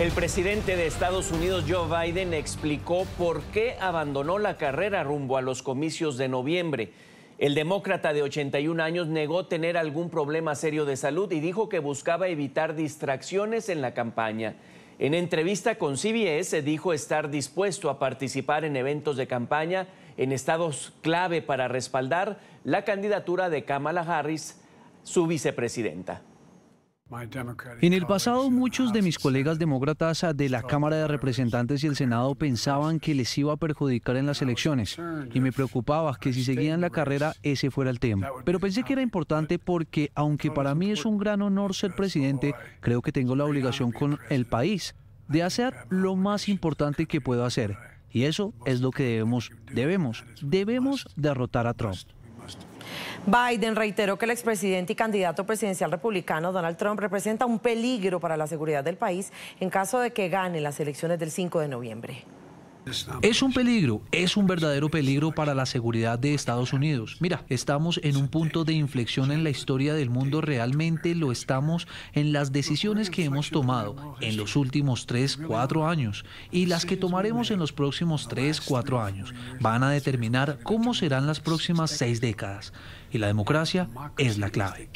El presidente de Estados Unidos, Joe Biden, explicó por qué abandonó la carrera rumbo a los comicios de noviembre. El demócrata de 81 años negó tener algún problema serio de salud y dijo que buscaba evitar distracciones en la campaña. En entrevista con CBS dijo estar dispuesto a participar en eventos de campaña en estados clave para respaldar la candidatura de Kamala Harris, su vicepresidenta. En el pasado muchos de mis colegas demócratas de la Cámara de Representantes y el Senado pensaban que les iba a perjudicar en las elecciones y me preocupaba que si seguían la carrera ese fuera el tema. Pero pensé que era importante porque aunque para mí es un gran honor ser presidente, creo que tengo la obligación con el país de hacer lo más importante que puedo hacer. Y eso es lo que debemos, debemos, debemos derrotar a Trump. Biden reiteró que el expresidente y candidato presidencial republicano Donald Trump representa un peligro para la seguridad del país en caso de que gane las elecciones del 5 de noviembre. Es un peligro, es un verdadero peligro para la seguridad de Estados Unidos. Mira, estamos en un punto de inflexión en la historia del mundo, realmente lo estamos en las decisiones que hemos tomado en los últimos 3, 4 años y las que tomaremos en los próximos 3, 4 años. Van a determinar cómo serán las próximas 6 décadas y la democracia es la clave.